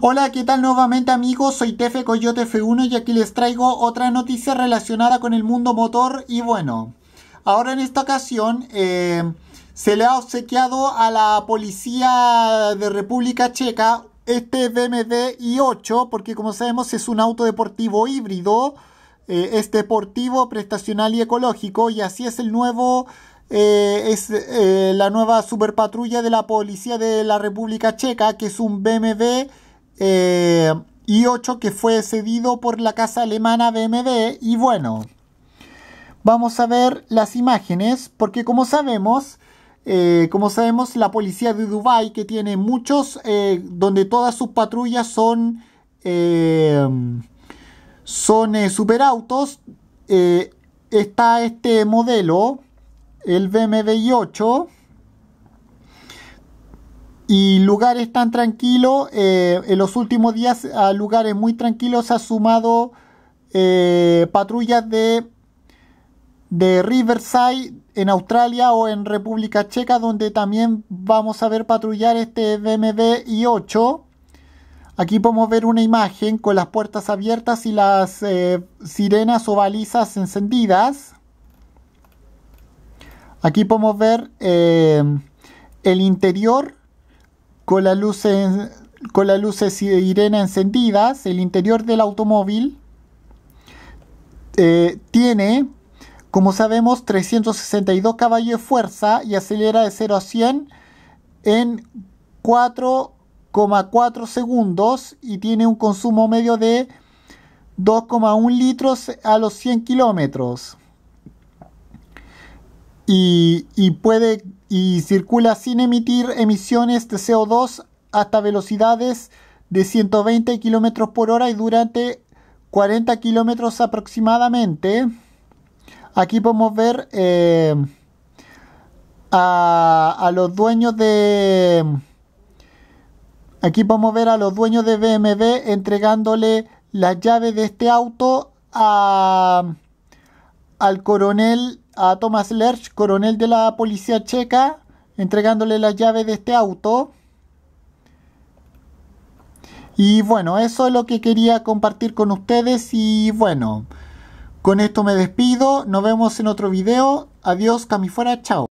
Hola, ¿qué tal nuevamente amigos? Soy Tefe Coyote F1 y aquí les traigo otra noticia relacionada con el mundo motor y bueno, ahora en esta ocasión eh, se le ha obsequiado a la policía de República Checa este BMW i8 porque como sabemos es un auto deportivo híbrido, eh, es deportivo, prestacional y ecológico y así es el nuevo... Eh, es la nueva superpatrulla de la policía de la República Checa, que es un BMW eh, y 8 que fue cedido por la casa alemana BMW Y bueno, vamos a ver las imágenes porque como sabemos... Eh, como sabemos, la policía de Dubai que tiene muchos, eh, donde todas sus patrullas son, son superautos, está este modelo, el BMW 8 y lugares tan tranquilos, eh, en los últimos días a lugares muy tranquilos se ha sumado eh, patrullas de, de Riverside en Australia o en República Checa, donde también vamos a ver patrullar este BMW i8. Aquí podemos ver una imagen con las puertas abiertas y las eh, sirenas o balizas encendidas. Aquí podemos ver el interior con, con las luces Irena encendidas, el interior del automóvil eh, tiene, como sabemos, 362 caballos de fuerza y acelera de 0 a 100 en 4,4 segundos y tiene un consumo medio de 2,1 litros a los 100 kilómetros. Y, y puede y circula sin emitir emisiones de CO2 hasta velocidades de 120 km por hora y durante 40 km aproximadamente. Aquí podemos ver eh, a, los dueños de. Aquí podemos ver a los dueños de BMW entregándole las llaves de este auto a, al coronel a Thomas Lerch, coronel de la policía checa, entregándole la llave de este auto. Y bueno, eso es lo que quería compartir con ustedes y bueno, con esto me despido, nos vemos en otro video, adiós, fuera. chao.